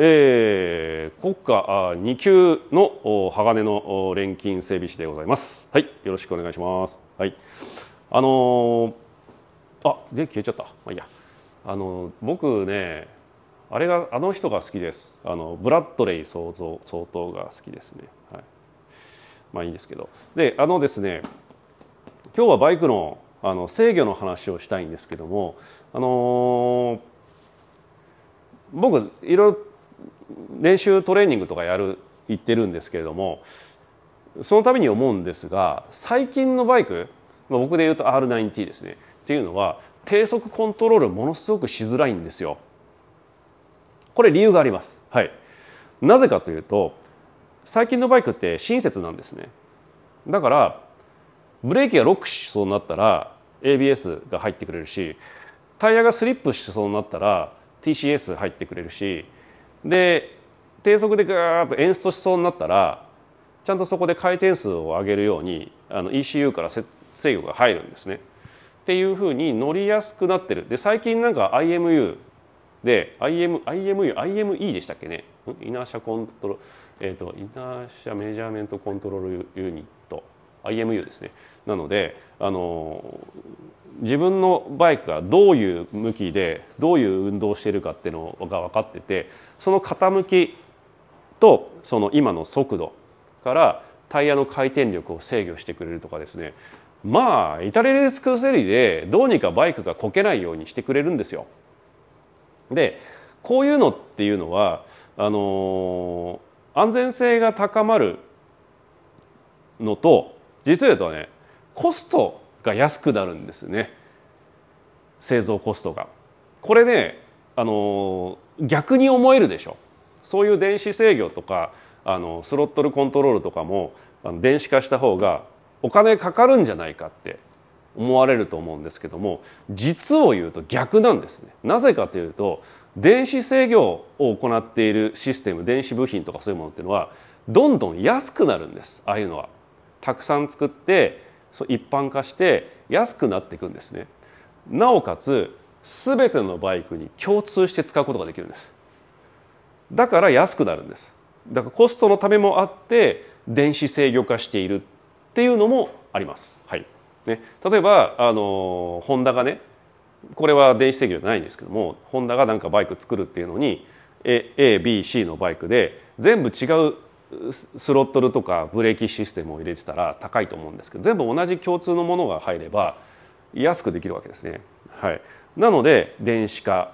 えー、国家二級の鋼の錬金整備士でございます。はい、よろしくお願いします。はい、あのー、あ、で消えちゃった。まあいいや。あのー、僕ね、あれがあの人が好きです。あのブラッドレイ総統総統が好きですね。はい。まあいいんですけど。で、あのですね、今日はバイクのあの制御の話をしたいんですけども、あのー、僕いろいろ練習トレーニングとかやる行ってるんですけれどもそのために思うんですが最近のバイク、まあ、僕で言うと R9T ですねっていうのは低速コントロールものすごくしづらいんですよ。これ理由があります。はい、なぜかというと最近のバイクって親切なんですね。だからブレーキがロックしそうになったら ABS が入ってくれるしタイヤがスリップしそうになったら TCS 入ってくれるしで低速でグーッと演出しそうになったらちゃんとそこで回転数を上げるようにあの ECU から制御が入るんですね。っていうふうに乗りやすくなってる。で最近なんか IMU で IM IMU IME でしたっけねイナーシャコントロえっ、ー、とイナーシャメジャーメントコントロールユニッ IMU ですねなのであの自分のバイクがどういう向きでどういう運動をしているかっていうのが分かっててその傾きとその今の速度からタイヤの回転力を制御してくれるとかですねまあイタリれり尽くせりでどうにかバイクがこけないようにしてくれるんですよ。でこういうのっていうのはあの安全性が高まるのと実は言うとねコストが安くなるんですね製造コストが。これねあの逆に思えるでしょそういう電子制御とかあのスロットルコントロールとかもあの電子化した方がお金かかるんじゃないかって思われると思うんですけども実を言うと逆なんですねなぜかというと電子制御を行っているシステム電子部品とかそういうものっていうのはどんどん安くなるんですああいうのは。たくさん作ってそう一般化して安くなっていくんですねなおかつ全てのバイクに共通して使うことができるんですだから安くなるんですだからコストのためもあって電子制御化しているっていうのもあります、はいね、例えばあのホンダがねこれは電子制御じゃないんですけどもホンダがなんかバイク作るっていうのに ABC のバイクで全部違うスロットルとかブレーキシステムを入れてたら高いと思うんですけど全部同じ共通のものが入れば安くできるわけですね。はい、なので電子化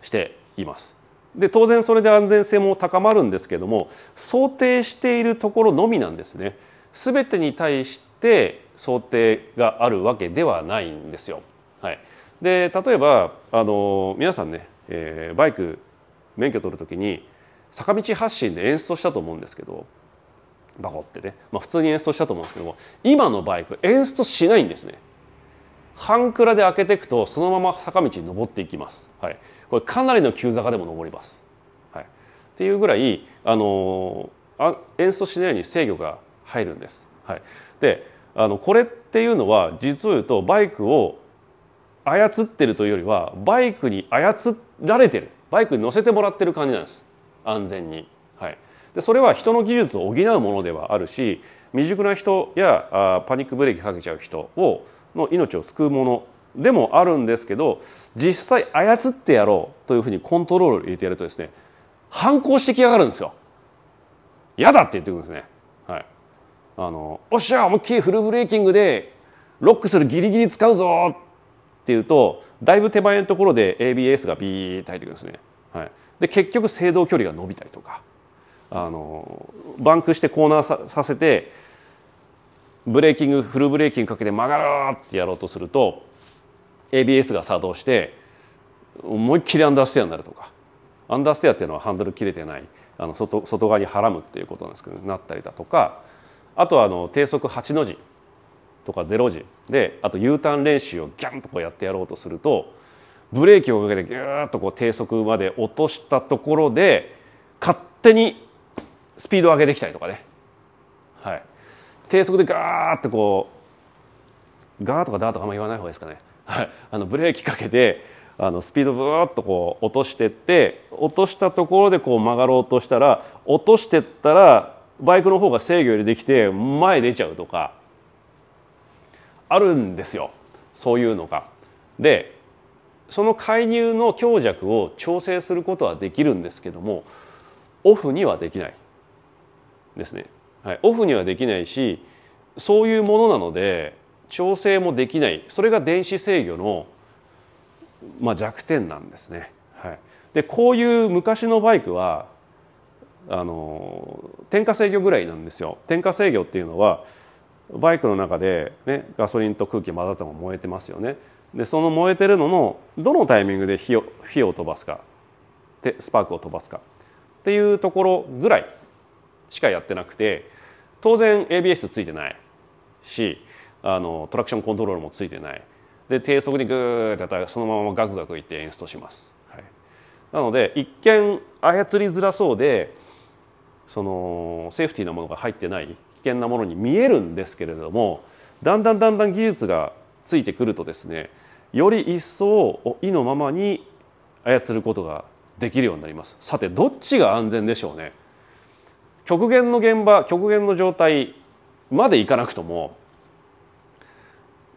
しています。で当然それで安全性も高まるんですけども想定しているところのみなんですね。全てに対して想定があるわけではないんですよ。はい、で例えばあの皆さんね、えー、バイク免許取るきに坂道発進で演出したと思うんですけどバコってね、まあ、普通に演出したと思うんですけども今のバイク演出しないんですね半クラで開けていくとそのまま坂道に登っていきます、はい、これかなりの急坂でも登ります、はい、っていうぐらい、あのー、あ演出しないように制御が入るんです、はい、であのこれっていうのは実を言うとバイクを操ってるというよりはバイクに操られてるバイクに乗せてもらってる感じなんです安全に。はい、でそれは人の技術を補うものではあるし未熟な人やあパニックブレーキかけちゃう人をの命を救うものでもあるんですけど実際操ってやろうというふうにコントロールを入れてやるとですね反抗してきやがるんですよ。嫌だって言ってくるんですね。はい、あのおっしゃ思いっきりフルブレーキングでロックするギリギリ使うぞっていうとだいぶ手前のところで ABS がビーって入ってくるんですね。はい、で結局制動距離が伸びたりとかあのバンクしてコーナーさせてブレーキングフルブレーキングかけて曲がるってやろうとすると ABS が作動して思いっきりアンダーステアになるとかアンダーステアっていうのはハンドル切れてないあの外外側にはらむっていうことなんですけど、なったりだとかあとはあの低速8の字とか0時であと U ターン練習をギャンとこうやってやろうとするとブレーキをかけてギューッとこう低速まで落としたところで勝手にスピードを上げてきたりとかね、はい、低速でガーッとこうガーとかダーとかあんま言わない方がいいですかね、はい、あのブレーキかけてあのスピードブーッとこう落としてって落としたところでこう曲がろうとしたら落としてったらバイクの方が制御よりできて前出ちゃうとかあるんですよそういうのが。でその介入の強弱を調整することはできるんですけどもオフにはできないですね、はい、オフにはできないしそういうものなので調整もできないそれが電子制御の、まあ、弱点なんですね。はい、でこういう昔のバイクはあの点火制御ぐらいなんですよ。点火制御っていうのはバイクの中で、ね、ガソリンと空気混ざっても燃えてますよね。でその燃えてるののどのタイミングで火を火を飛ばすかでスパークを飛ばすかっていうところぐらいしかやってなくて当然 ABS ついてないしあのトラクションコントロールもついてないで低速にグーってやったらそのままガクガクいってストします、はい、なので一見操りづらそうでそのセーフティーなものが入ってない危険なものに見えるんですけれどもだんだんだんだん技術がついてくるとですねより一層意のままに操ることができるようになりますさてどっちが安全でしょうね極限の現場極限の状態までいかなくとも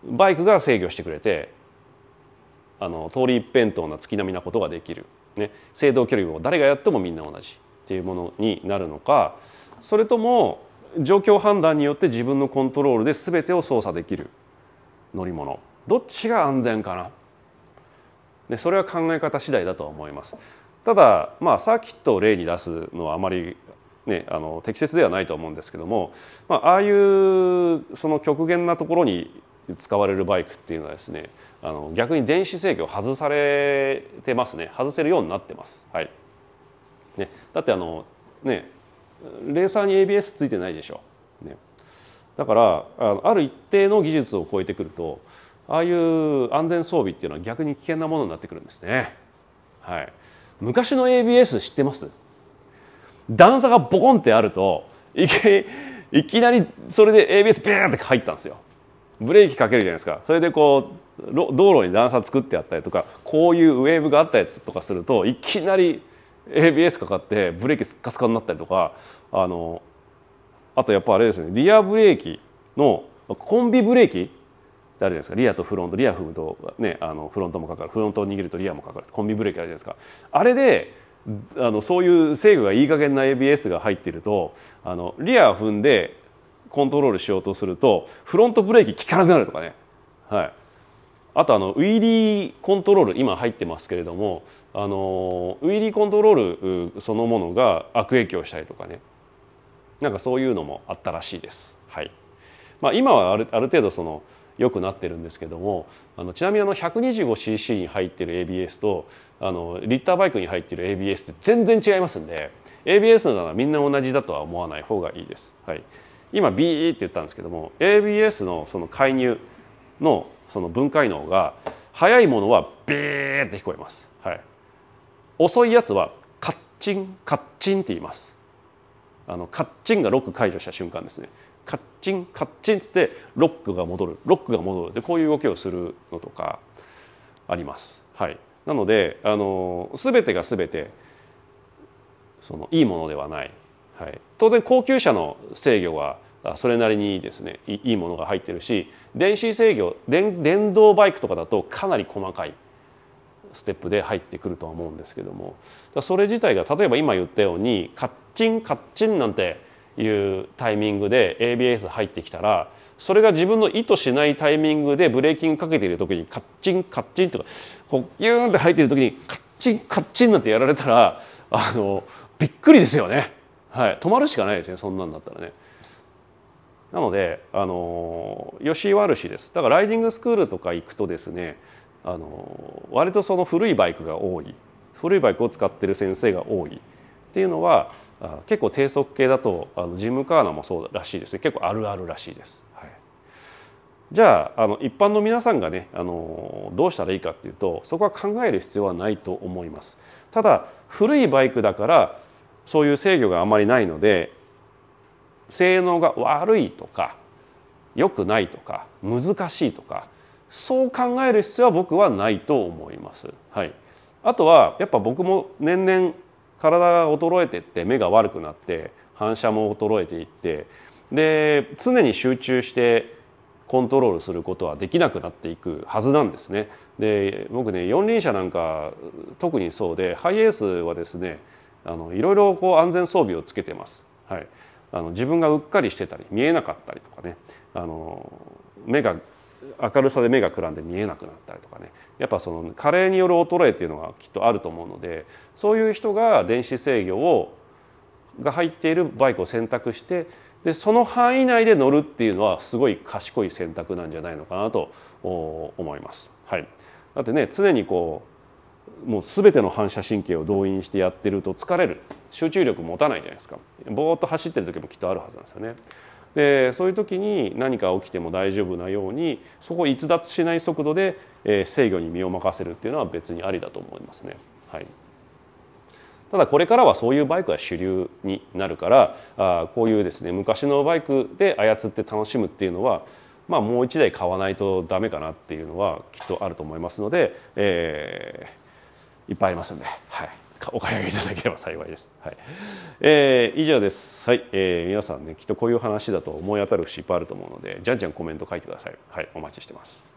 バイクが制御してくれてあの通り一辺倒な月並みなことができる、ね、制動距離を誰がやってもみんな同じっていうものになるのかそれとも状況判断によって自分のコントロールで全てを操作できる乗り物どっちが安全かなでそれは考え方次第だと思います。ただ、まあ、サーキットを例に出すのはあまり、ね、あの適切ではないと思うんですけども、まあ、ああいうその極限なところに使われるバイクっていうのはですねあの逆に電子制御外されてますね外せるようになってます。はいね、だってあの、ね、レーサーに ABS ついてないでしょ。ねだからあある一定の技術を超えてくるとああいう安全装備っていうのは逆に危険なものになってくるんですね。はい、昔の ABS 知ってます段差がボコンってあるといきなりそれで ABS ビーンって入ったんですよ。ブレーキかけるじゃないですかそれでこう道路に段差作ってあったりとかこういうウェーブがあったやつとかするといきなり ABS かかってブレーキスッカスカになったりとかあのあとやっぱあれですねリアブレーキのコンビブレーキってあるじゃないですかリアとフロントリアフと、ね、あのフロントもかかるフロントを握るとリアもかかるコンビブレーキあるじゃないですかあれであのそういう制御がいい加減な ABS が入ってるとあのリア踏んでコントロールしようとするとフロントブレーキ効かなくなるとかね、はい、あとあのウィリーコントロール今入ってますけれどもあのウィリーコントロールそのものが悪影響したりとかねなんかそういうのもあったらしいです。はいまあ、今はあるある程度その良くなってるんですけどもあのちなみにあの 125cc に入ってる ABS とあのリッターバイクに入ってる ABS って全然違いますんで ABS ならみんな同じだとは思わない方がいいです。はい、今 BE って言ったんですけども ABS のその介入のその分解能が速いものはビーって聞こえます。はい、遅いやつはカッチンカッチンって言います。あのカッチンがロック解除した瞬間ですねカッチンカッチンっつってロックが戻るロックが戻るでこういう動きをするのとかあります。はい、なのであの全てが全てそのいいものではない、はい、当然高級車の制御はそれなりにですねいいものが入ってるし電子制御電動バイクとかだとかなり細かいステップで入ってくるとは思うんですけどもそれ自体が例えば今言ったようにカッチンカッチンなんていうタイミングで ABS 入ってきたらそれが自分の意図しないタイミングでブレーキングかけている時にカッチンカッチンとかこうギューンって入っている時にカッチンカッチンなんてやられたらあのびっくりですよね、はい、止まるしかないですねそんなんだったらね。なのであのよし悪しですだからライディングスクールとか行くとですねあの割とその古いバイクが多い古いバイクを使ってる先生が多いっていうのは結構低速系だとあのジムカーナもそうらしいですね結構あるあるらしいです。はい、じゃああの一般の皆さんがねあのどうしたらいいかっていうとそこは考える必要はないと思います。ただ古いバイクだからそういう制御があまりないので性能が悪いとか良くないとか難しいとかそう考える必要は僕はないと思います。はい、あとはやっぱ僕も年々体が衰えてって目が悪くなって反射も衰えていってで常に集中してコントロールすることはできなくなっていくはずなんですね。で僕ね四輪車なんか特にそうでハイエースはですねあのいろいろこう安全装備をつけてます。はい、あの自分がうっかりしてたり見えなかったりとかねあの目が明るさで目がくらんで見えなくなったりとかねやっぱその加齢による衰えっていうのがきっとあると思うのでそういう人が電子制御をが入っているバイクを選択してでその範囲内で乗るっていうのはすごい賢い選択なんじゃないのかなと思います。はい、だってね常にこうもう全ての反射神経を動員してやってると疲れる集中力持たないじゃないですかぼーっと走ってる時もきっとあるはずなんですよね。でそういう時に何か起きても大丈夫なようにそこを逸脱しない速度で、えー、制御に身を任せるっていうのは別にありだと思いますね。はいただこれからはそういうバイクが主流になるからあこういうですね昔のバイクで操って楽しむっていうのはまあ、もう1台買わないとダメかなっていうのはきっとあると思いますので、えー、いっぱいありますんで、はい、お買い上げいただければ幸いです。はいえー、以上です、はいえー、皆さんねきっとこういう話だと思い当たる節いっぱいあると思うのでじゃんじゃんコメント書いてください。はい、お待ちしてます。